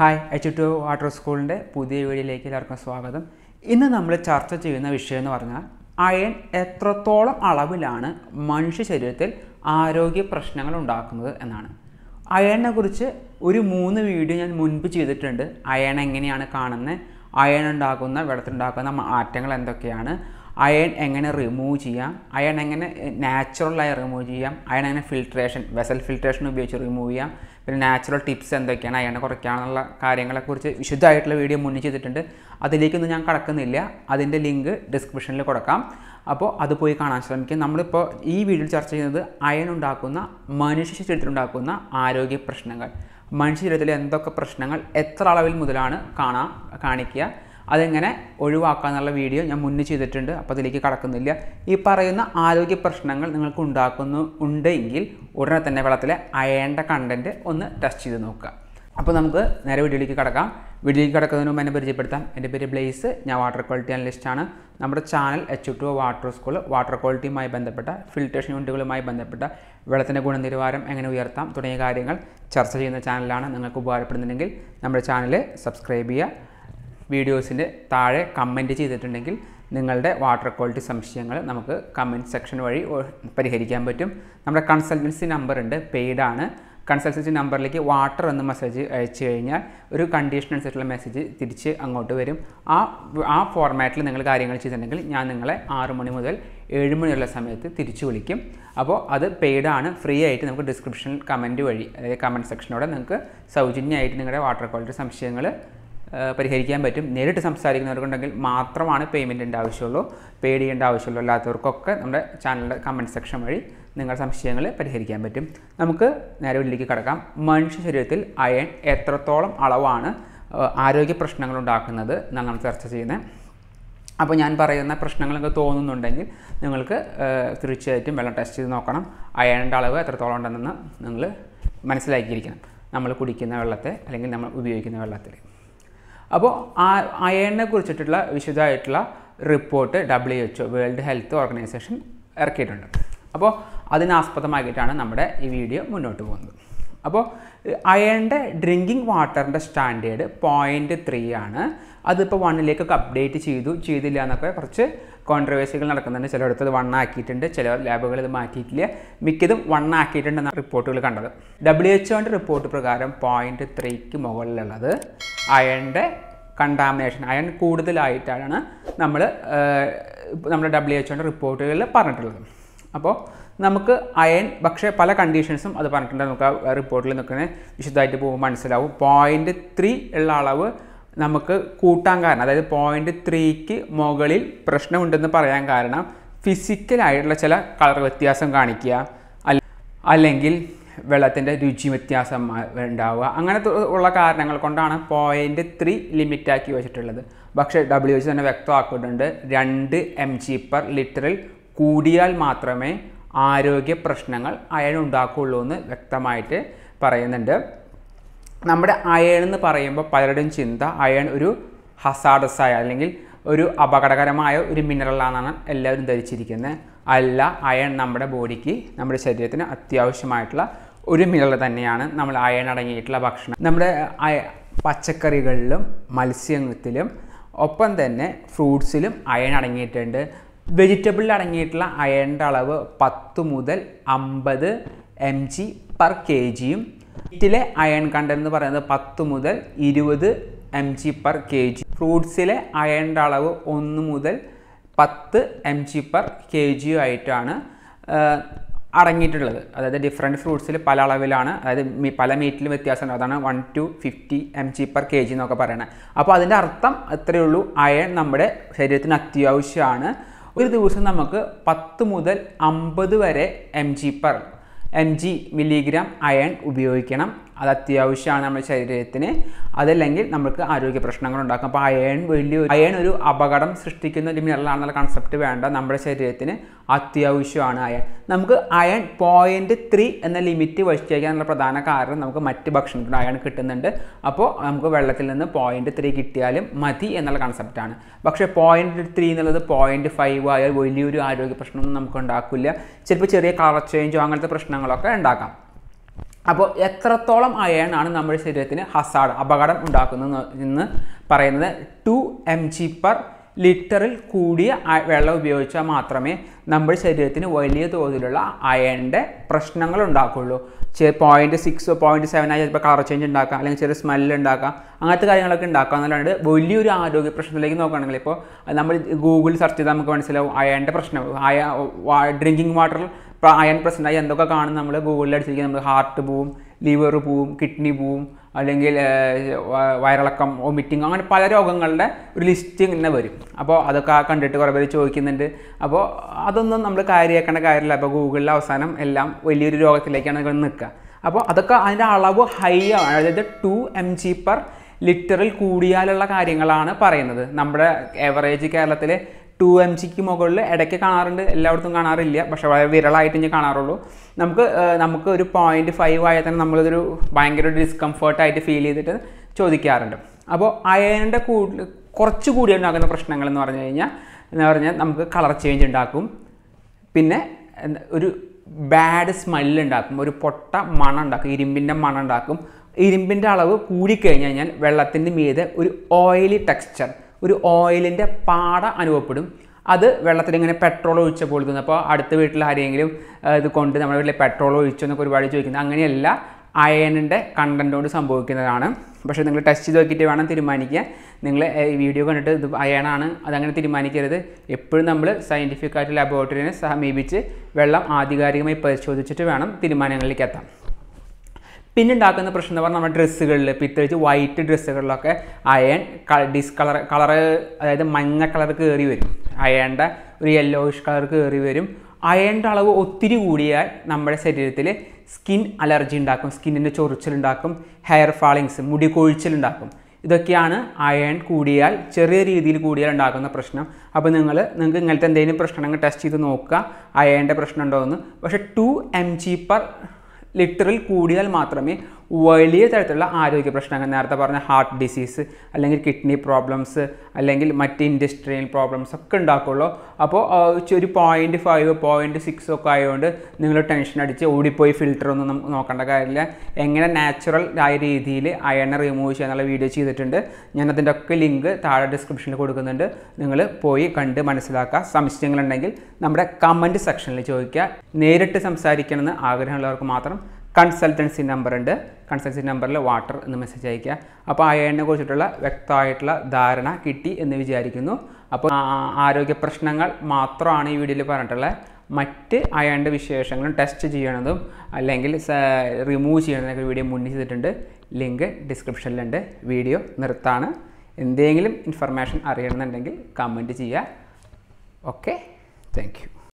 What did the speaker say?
hi H two water സ്കൂളിൻ്റെ പുതിയ വീഡിയോയിലേക്ക് എല്ലാവർക്കും സ്വാഗതം ഇന്ന് നമ്മൾ ചർച്ച ചെയ്യുന്ന വിഷയം എന്ന് പറഞ്ഞാൽ അയൺ എത്രത്തോളം അളവിലാണ് മനുഷ്യ ശരീരത്തിൽ ആരോഗ്യ പ്രശ്നങ്ങൾ ഉണ്ടാക്കുന്നത് എന്നാണ് അയണിനെ കുറിച്ച് ഒരു മൂന്ന് വീഡിയോ ഞാൻ മുൻപ് ചെയ്തിട്ടുണ്ട് അയൺ എങ്ങനെയാണ് കാണുന്നത് അയൺ ഉണ്ടാക്കുന്ന വെള്ളത്തിലുണ്ടാക്കുന്ന മാറ്റങ്ങൾ എന്തൊക്കെയാണ് അയൺ എങ്ങനെ റിമൂവ് ചെയ്യാം അയൺ എങ്ങനെ നാച്ചുറലായി റിമൂവ് ചെയ്യാം അയൺ എങ്ങനെ ഫിൽട്രേഷൻ വെസൽ ഫിൽട്രേഷൻ ഉപയോഗിച്ച് റിമൂവ് ചെയ്യാം പിന്നെ നാച്ചുറൽ ടിപ്സ് എന്തൊക്കെയാണ് അയാണ്ട് കുറയ്ക്കാനുള്ള കാര്യങ്ങളെക്കുറിച്ച് വിശുദ്ധമായിട്ടുള്ള വീഡിയോ മുന്നിൽ ചെയ്തിട്ടുണ്ട് അതിലേക്കൊന്നും ഞാൻ കടക്കുന്നില്ല അതിൻ്റെ ലിങ്ക് ഡിസ്ക്രിപ്ഷനിൽ കൊടുക്കാം അപ്പോൾ അത് പോയി കാണാൻ ശ്രമിക്കും നമ്മളിപ്പോൾ ഈ വീഡിയോയിൽ ചർച്ച ചെയ്യുന്നത് അയൺ ഉണ്ടാക്കുന്ന മനുഷ്യ ശരീരത്തിലുണ്ടാക്കുന്ന ആരോഗ്യ പ്രശ്നങ്ങൾ മനുഷ്യ ശരീരത്തിലെ എന്തൊക്കെ പ്രശ്നങ്ങൾ എത്ര അളവിൽ മുതലാണ് കാണാൻ കാണിക്കുക അതെങ്ങനെ ഒഴിവാക്കാമെന്നുള്ള വീഡിയോ ഞാൻ മുന്നേ ചെയ്തിട്ടുണ്ട് അപ്പോൾ അതിലേക്ക് കടക്കുന്നില്ല ഈ പറയുന്ന ആരോഗ്യ പ്രശ്നങ്ങൾ നിങ്ങൾക്ക് ഉണ്ടാക്കുന്നു ഉണ്ടെങ്കിൽ ഉടനെ തന്നെ വെള്ളത്തിലെ അയേണ്ട കണ്ടൻറ്റ് ഒന്ന് ടെസ്റ്റ് ചെയ്ത് നോക്കുക അപ്പോൾ നമുക്ക് നേരെ വീഡിയോയിലേക്ക് കടക്കാം വീഡിയോയിലേക്ക് കടക്കുന്നതിന് മുമ്പ് എന്നെ പരിചയപ്പെടുത്താം എൻ്റെ പേര് ബ്ലേസ് ഞാൻ വാട്ടർ ക്വാളിറ്റി അനലിസ്റ്റാണ് നമ്മുടെ channel H two water school water ക്വാളിറ്റിയുമായി ബന്ധപ്പെട്ട ഫിൽട്രേഷൻ യൂണിറ്റുകളുമായി ബന്ധപ്പെട്ട വെള്ളത്തിൻ്റെ ഗുണനിലവാരം എങ്ങനെ ഉയർത്താം തുടങ്ങിയ കാര്യങ്ങൾ ചർച്ച ചെയ്യുന്ന ചാനലാണ് നിങ്ങൾക്ക് ഉപകാരപ്പെടുന്നുണ്ടെങ്കിൽ നമ്മുടെ ചാനൽ സബ്സ്ക്രൈബ് ചെയ്യുക വീഡിയോസിൻ്റെ താഴെ കമൻറ്റ് ചെയ്തിട്ടുണ്ടെങ്കിൽ നിങ്ങളുടെ വാട്ടർ ക്വാളിറ്റി സംശയങ്ങൾ നമുക്ക് കമൻറ്റ് സെക്ഷൻ വഴി പരിഹരിക്കാൻ പറ്റും നമ്മുടെ കൺസൾട്ടൻസി നമ്പർ ഉണ്ട് പെയ്ഡാണ് കൺസൾട്ടൻസി നമ്പറിലേക്ക് വാട്ടർ എന്ന് മെസ്സേജ് അയച്ചു കഴിഞ്ഞാൽ ഒരു കണ്ടീഷൻ അനുസരിച്ചുള്ള മെസ്സേജ് തിരിച്ച് അങ്ങോട്ട് വരും ആ ആ ഫോർമാറ്റിൽ നിങ്ങൾ കാര്യങ്ങൾ ചെയ്തിട്ടുണ്ടെങ്കിൽ ഞാൻ നിങ്ങളെ ആറ് മണി മുതൽ ഏഴ് മണിയുള്ള സമയത്ത് തിരിച്ചു വിളിക്കും അപ്പോൾ അത് പെയ്ഡാണ് ഫ്രീ ആയിട്ട് നമുക്ക് ഡിസ്ക്രിപ്ഷൻ കമൻറ്റ് വഴി അതായത് കമൻറ്റ് സെക്ഷനോടെ നിങ്ങൾക്ക് സൗജന്യമായിട്ട് നിങ്ങളുടെ വാട്ടർ ക്വാളിറ്റി സംശയങ്ങൾ പരിഹരിക്കാൻ പറ്റും നേരിട്ട് സംസാരിക്കുന്നവർക്കുണ്ടെങ്കിൽ മാത്രമാണ് പേയ്മെൻറ്റിൻ്റെ ആവശ്യമുള്ളൂ പേ ചെയ്യേണ്ട ആവശ്യമുള്ളൂ അല്ലാത്തവർക്കൊക്കെ നമ്മുടെ ചാനലിൻ്റെ കമൻറ്റ് സെക്ഷൻ വഴി നിങ്ങളുടെ സംശയങ്ങൾ പരിഹരിക്കാൻ പറ്റും നമുക്ക് നേരെ ഉള്ളിലേക്ക് കടക്കാം മനുഷ്യ ശരീരത്തിൽ അയൺ എത്രത്തോളം അളവാണ് ആരോഗ്യ പ്രശ്നങ്ങൾ ഉണ്ടാക്കുന്നത് എന്നാണ് നമ്മൾ ചർച്ച ചെയ്യുന്നത് അപ്പോൾ ഞാൻ പറയുന്ന പ്രശ്നങ്ങളൊക്കെ തോന്നുന്നുണ്ടെങ്കിൽ നിങ്ങൾക്ക് തീർച്ചയായിട്ടും വെള്ളം ടെസ്റ്റ് ചെയ്ത് നോക്കണം അയണിൻ്റെ അളവ് എത്രത്തോളം ഉണ്ടെന്ന് നിങ്ങൾ മനസ്സിലാക്കിയിരിക്കണം നമ്മൾ കുടിക്കുന്ന വെള്ളത്തെ അല്ലെങ്കിൽ നമ്മൾ ഉപയോഗിക്കുന്ന വെള്ളത്തിൽ അപ്പോൾ ആ അയണിനെ കുറിച്ചിട്ടുള്ള വിശദമായിട്ടുള്ള report W H World Health Organization ഇറക്കിയിട്ടുണ്ട് അപ്പോൾ അതിനാസ്പദമാക്കിയിട്ടാണ് നമ്മുടെ ഈ വീഡിയോ മുന്നോട്ട് പോകുന്നത് അപ്പോൾ അയണിൻ്റെ ഡ്രിങ്കിങ് വാട്ടറിൻ്റെ സ്റ്റാൻഡേർഡ് പോയിൻറ്റ് ത്രീ ആണ് അതിപ്പോൾ വണ്ണിലേക്കൊക്കെ അപ്ഡേറ്റ് ചെയ്തു ചെയ്തില്ല എന്നൊക്കെ കുറച്ച് കോൺട്രവേഴ്സികൾ നടക്കുന്നുണ്ട് ചിലയിടത്ത് അത് വണ്ണാക്കിയിട്ടുണ്ട് ചില ലാബുകൾ ഇത് മാറ്റിയിട്ടില്ല മിക്കതും വണ്ണാക്കിയിട്ടുണ്ടെന്ന റിപ്പോർട്ടുകൾ കണ്ടത് ഡബ്ല്യു ഒൻ്റെ റിപ്പോർട്ട് പ്രകാരം പോയിൻറ്റ് ത്രീക്ക് മുകളിലുള്ളത് അയണിൻ്റെ കണ്ടാമിനേഷൻ അയൺ കൂടുതലായിട്ടാണ് നമ്മൾ നമ്മുടെ ഡബ്ല്യു ഒൻ്റെ റിപ്പോർട്ടുകളിൽ പറഞ്ഞിട്ടുള്ളത് അപ്പോൾ നമുക്ക് അയൺ പക്ഷേ പല കണ്ടീഷൻസും അത് പറഞ്ഞിട്ടുണ്ട് നമുക്ക് ആ റിപ്പോർട്ടിൽ നിൽക്കുന്നത് വിശദമായിട്ട് പോകുമ്പോൾ മനസ്സിലാവും പോയിൻ്റ് ത്രീ ഉള്ള അളവ് നമുക്ക് കൂട്ടാൻ കാരണം അതായത് പോയിൻ്റ് ത്രീക്ക് മുകളിൽ പ്രശ്നമുണ്ടെന്ന് പറയാൻ കാരണം ഫിസിക്കലായിട്ടുള്ള ചില കളർ വ്യത്യാസം കാണിക്കുക അല്ല അല്ലെങ്കിൽ വെള്ളത്തിൻ്റെ രുചി വ്യത്യാസം ഉണ്ടാവുക അങ്ങനത്തെ ഉള്ള കാരണങ്ങൾ കൊണ്ടാണ് പോയിൻ്റ് ത്രീ ലിമിറ്റാക്കി വെച്ചിട്ടുള്ളത് പക്ഷേ ഡബ്ല്യു എച്ച് തന്നെ വ്യക്തമാക്കിയിട്ടുണ്ട് രണ്ട് എം ജി പെർ ലിറ്ററിൽ കൂടിയാൽ മാത്രമേ ആരോഗ്യ പ്രശ്നങ്ങൾ അയൺ ഉണ്ടാക്കുകയുള്ളൂ എന്ന് വ്യക്തമായിട്ട് പറയുന്നുണ്ട് നമ്മുടെ അയൺ എന്ന് പറയുമ്പോൾ പലരുടെയും ചിന്ത അയൺ ഒരു ഹസാഡസായ അല്ലെങ്കിൽ ഒരു അപകടകരമായ ഒരു മിനറലാണെന്നാണ് എല്ലാവരും ധരിച്ചിരിക്കുന്നത് അല്ല അയൺ നമ്മുടെ ബോഡിക്ക് നമ്മുടെ ശരീരത്തിന് അത്യാവശ്യമായിട്ടുള്ള ഒരു മിനറൽ തന്നെയാണ് നമ്മൾ അയൺ അടങ്ങിയിട്ടുള്ള ഭക്ഷണം നമ്മുടെ പച്ചക്കറികളിലും മത്സ്യത്തിലും ഒപ്പം തന്നെ ഫ്രൂട്ട്സിലും അയൺ അടങ്ങിയിട്ടുണ്ട് വെജിറ്റബിളിൽ അടങ്ങിയിട്ടുള്ള അയണിൻ്റെ അളവ് പത്ത് മുതൽ അമ്പത് എം ജി പെർ കെ ജിയും ഇറ്റിലെ അയൺ കണ്ടന്റ് എന്ന് പറയുന്നത് പത്ത് മുതൽ ഇരുപത് M G per K G ഫ്രൂട്ട്സിലെ അയണിൻ്റെ അളവ് ഒന്ന് മുതൽ പത്ത് M G per K G ആയിട്ടാണ് അടങ്ങിയിട്ടുള്ളത് അതായത് ഡിഫറെൻ്റ് ഫ്രൂട്ട്സിൽ പല അളവിലാണ് അതായത് പല മീറ്റിലും ഉണ്ട് അതാണ് one two fifty M G per K G എന്നൊക്കെ പറയണത് അപ്പോൾ അതിൻ്റെ അർത്ഥം അത്രയേ ഉള്ളൂ അയൺ നമ്മുടെ ശരീരത്തിന് അത്യാവശ്യമാണ് ഒരു ദിവസം നമുക്ക് പത്ത് മുതൽ അമ്പത് വരെ M G per M G milligram iron ഉപയോഗിക്കണം അത് അത്യാവശ്യമാണ് നമ്മുടെ ശരീരത്തിന് അതല്ലെങ്കിൽ നമുക്ക് ആരോഗ്യ പ്രശ്നങ്ങൾ ഉണ്ടാക്കും അപ്പോൾ അയേൺ വലിയ അയേൺ ഒരു അപകടം സൃഷ്ടിക്കുന്ന ഒരു മിനറലാണെന്നുള്ള കൺസെപ്റ്റ് വേണ്ട നമ്മുടെ ശരീരത്തിന് അത്യാവശ്യമാണ് അയൺ നമുക്ക് അയൺ പോയിൻറ്റ് ത്രീ എന്ന ലിമിറ്റ് വഹിച്ചേക്കാനുള്ള പ്രധാന കാരണം നമുക്ക് മറ്റ് ഭക്ഷണത്തിൽ അയൺ കിട്ടുന്നുണ്ട് അപ്പോൾ നമുക്ക് വെള്ളത്തിൽ നിന്ന് പോയിൻറ്റ് ത്രീ കിട്ടിയാലും മതി എന്നുള്ള കൺസെപ്റ്റാണ് പക്ഷേ പോയിൻറ്റ് ത്രീ എന്നുള്ളത് പോയിൻറ്റ് ഫൈവ് ആയാൽ വലിയൊരു ആരോഗ്യ പ്രശ്നമൊന്നും നമുക്ക് ഉണ്ടാക്കില്ല ചിലപ്പോൾ ചെറിയ കളർ ചേഞ്ചോ അങ്ങനത്തെ പ്രശ്നങ്ങളൊക്കെ ഉണ്ടാക്കാം അപ്പോൾ എത്രത്തോളം ആണ് നമ്മുടെ ശരീരത്തിന് ഹസാഡ് അപകടം ഉണ്ടാക്കുന്നത് എന്ന് പറയുന്നത് ടു എം ജി പെർ ലിറ്ററിൽ കൂടിയ വെള്ളം ഉപയോഗിച്ചാൽ മാത്രമേ നമ്മുടെ ശരീരത്തിന് വലിയ തോതിലുള്ള അയണിൻ്റെ പ്രശ്നങ്ങൾ ഉണ്ടാക്കുകയുള്ളൂ ചെറിയ പോയിൻറ്റ് സിക്സ് പോയിൻറ്റ് സെവൻ ആയി ചിലപ്പോൾ കളർ ചേഞ്ച് ഉണ്ടാക്കാം അല്ലെങ്കിൽ ചെറിയ സ്മെല്ല് ഉണ്ടാക്കാം അങ്ങനത്തെ കാര്യങ്ങളൊക്കെ ഉണ്ടാക്കാം എന്നല്ലാണ്ട് വലിയൊരു ആരോഗ്യ പ്രശ്നത്തിലേക്ക് നോക്കുകയാണെങ്കിൽ ഇപ്പോൾ നമ്മൾ ഗൂഗിൾ സെർച്ച് ചെയ്താൽ നമുക്ക് മനസ്സിലാവും അയണിൻ്റെ പ്രശ്നം അയ ഡ്രിങ്കിങ് വാട്ടറിൽ അയൺ പ്രശ്നമായി എന്തൊക്കെ കാണും നമ്മൾ ഗൂഗിളിൽ അടിച്ചിരിക്കുന്നത് നമ്മൾ ഹാർട്ട് പോവും ലിവർ പോവും കിഡ്നി പോവും അല്ലെങ്കിൽ വയറിളക്കം വൊമിറ്റിങ് അങ്ങനെ പല രോഗങ്ങളുടെ ഒരു ലിസ്റ്റ് ഇങ്ങനെ വരും അപ്പോൾ അതൊക്കെ കണ്ടിട്ട് കുറേ പേര് ചോദിക്കുന്നുണ്ട് അപ്പോൾ അതൊന്നും നമ്മൾ കാര്യമാക്കേണ്ട കാര്യമില്ല അപ്പോൾ ഗൂഗിളിൽ അവസാനം എല്ലാം വലിയൊരു രോഗത്തിലേക്കാണ് നിൽക്കുക അപ്പോൾ അതൊക്കെ അതിൻ്റെ അളവ് ഹൈ ആണ് അതായത് ടു എം ജി പെർ ലിറ്ററിൽ കൂടിയാലുള്ള കാര്യങ്ങളാണ് പറയുന്നത് നമ്മുടെ എവറേജ് കേരളത്തിലെ ടു എം സിക്ക് മുകളിൽ ഇടയ്ക്ക് കാണാറുണ്ട് എല്ലായിടത്തും കാണാറില്ല പക്ഷെ വളരെ വിരളായിട്ട് ഞാൻ കാണാറുള്ളൂ നമുക്ക് നമുക്ക് ഒരു പോയിൻറ്റ് ഫൈവ് ആയാൽ തന്നെ നമ്മളിതൊരു ഭയങ്കര ഒരു ഡിസ്കംഫേർട്ടായിട്ട് ഫീൽ ചെയ്തിട്ട് ചോദിക്കാറുണ്ട് അപ്പോൾ അയണിൻ്റെ കൂടുതൽ കൂടി ഉണ്ടാകുന്ന പ്രശ്നങ്ങൾ എന്ന് പറഞ്ഞു കഴിഞ്ഞാൽ എന്ന് പറഞ്ഞാൽ നമുക്ക് കളർ ചേഞ്ച് ഉണ്ടാക്കും പിന്നെ ഒരു ബാഡ് സ്മെല്ല് ഉണ്ടാക്കും ഒരു പൊട്ട മണം ഉണ്ടാക്കും ഇരുമ്പിൻ്റെ മണം ഉണ്ടാക്കും ഇരുമ്പിൻ്റെ അളവ് കൂടിക്കഴിഞ്ഞ് കഴിഞ്ഞാൽ വെള്ളത്തിൻ്റെ മീത് ഒരു ഓയിലി ടെക്സ്ചർ ഒരു ഓയിലിൻ്റെ പാട അനുഭവപ്പെടും അത് വെള്ളത്തിൽ ഇങ്ങനെ പെട്രോൾ ഒഴിച്ച പോലെ തോന്നും അപ്പോൾ അടുത്ത വീട്ടിൽ ആരെങ്കിലും ഇത് കൊണ്ട് നമ്മുടെ വീട്ടിൽ പെട്രോൾ ഒഴിച്ചു എന്നൊക്കെ ഒരുപാട് ചോദിക്കുന്നത് അങ്ങനെയല്ല അയണിൻ്റെ കണ്ടൻ്റ് കൊണ്ട് സംഭവിക്കുന്നതാണ് പക്ഷേ നിങ്ങൾ ടെസ്റ്റ് ചെയ്ത് നോക്കിയിട്ട് വേണം തീരുമാനിക്കുക നിങ്ങൾ ഈ വീഡിയോ കണ്ടിട്ട് ഇത് അയണാണ് അതങ്ങനെ തീരുമാനിക്കരുത് എപ്പോഴും നമ്മൾ സയൻറ്റിഫിക്കായിട്ട് ആയിട്ട് ലബോറട്ടറിനെ സമീപിച്ച് വെള്ളം ആധികാരികമായി പരിശോധിച്ചിട്ട് വേണം തീരുമാനങ്ങളിലേക്ക് എത്താം പിന്നെ ഉണ്ടാക്കുന്ന പ്രശ്നം എന്ന് പറഞ്ഞാൽ നമ്മുടെ ഡ്രസ്സുകളിൽ പ്രത്യേകിച്ച് വൈറ്റ് ഡ്രസ്സുകളിലൊക്കെ അയൺ ഡിസ്കളർ കളർ അതായത് മഞ്ഞ കളർ കയറി വരും അയണിൻ്റെ ഒരു യെല്ലോയിഷ് കളർ കയറി വരും അയണിൻ്റെ അളവ് ഒത്തിരി കൂടിയാൽ നമ്മുടെ ശരീരത്തിൽ സ്കിൻ അലർജി ഉണ്ടാക്കും സ്കിന്നിൻ്റെ ചൊറിച്ചിലുണ്ടാക്കും ഹെയർ ഫാളിങ്സ് മുടി കൊഴിച്ചിലുണ്ടാക്കും ഇതൊക്കെയാണ് അയൺ കൂടിയാൽ ചെറിയ രീതിയിൽ കൂടിയാൽ ഉണ്ടാക്കുന്ന പ്രശ്നം അപ്പോൾ നിങ്ങൾ നിങ്ങൾക്ക് ഇങ്ങനത്തെ എന്തെങ്കിലും പ്രശ്നങ്ങൾ ടെസ്റ്റ് ചെയ്ത് നോക്കുക അയണിൻ്റെ പ്രശ്നം ഉണ്ടോ എന്ന് പക്ഷേ ടു എം ജി പെർ लिटरल कूड़िया വലിയ തരത്തിലുള്ള ആരോഗ്യ പ്രശ്നങ്ങൾ നേരത്തെ പറഞ്ഞ ഹാർട്ട് ഡിസീസ് അല്ലെങ്കിൽ കിഡ്നി പ്രോബ്ലംസ് അല്ലെങ്കിൽ മറ്റ് ഇൻഡസ്ട്രിയൽ പ്രോബ്ലംസ് ഒക്കെ ഉണ്ടാക്കുള്ളൂ അപ്പോൾ ഒരു പോയിൻ്റ് ഫൈവ് പോയിൻ്റ് സിക്സ് ഒക്കെ ആയതുകൊണ്ട് നിങ്ങൾ ടെൻഷൻ അടിച്ച് ഓടിപ്പോയി ഫിൽറ്റർ ഒന്നും നോക്കേണ്ട കാര്യമില്ല എങ്ങനെ നാച്ചുറൽ ആയ രീതിയിൽ അയണ്ണ റിമൂവ് ചെയ്യാനുള്ള വീഡിയോ ചെയ്തിട്ടുണ്ട് ഞാൻ അതിൻ്റെ ഒക്കെ ലിങ്ക് താഴെ ഡിസ്ക്രിപ്ഷനിൽ കൊടുക്കുന്നുണ്ട് നിങ്ങൾ പോയി കണ്ട് മനസ്സിലാക്കുക സംശയങ്ങളുണ്ടെങ്കിൽ നമ്മുടെ കമൻറ്റ് സെക്ഷനിൽ ചോദിക്കുക നേരിട്ട് സംസാരിക്കണമെന്ന് ആഗ്രഹമുള്ളവർക്ക് മാത്രം കൺസൾട്ടൻസി നമ്പർ ഉണ്ട് കൺസൾട്ടൻസി നമ്പറിൽ വാട്ടർ എന്ന് മെസ്സേജ് അയക്കുക അപ്പോൾ അയണിനെ കുറിച്ചിട്ടുള്ള വ്യക്തമായിട്ടുള്ള ധാരണ കിട്ടി എന്ന് വിചാരിക്കുന്നു അപ്പോൾ ആരോഗ്യ പ്രശ്നങ്ങൾ മാത്രമാണ് ഈ വീഡിയോയിൽ പറഞ്ഞിട്ടുള്ളത് മറ്റ് അയാളുടെ വിശേഷങ്ങളും ടെസ്റ്റ് ചെയ്യണതും അല്ലെങ്കിൽ റിമൂവ് ചെയ്യണതൊക്കെ വീഡിയോ മുന്നിൽ ചെയ്തിട്ടുണ്ട് ലിങ്ക് ഡിസ്ക്രിപ്ഷനിലുണ്ട് വീഡിയോ നിർത്താണ് എന്തെങ്കിലും ഇൻഫർമേഷൻ അറിയണമെന്നുണ്ടെങ്കിൽ കമൻറ്റ് ചെയ്യുക ഓക്കെ താങ്ക്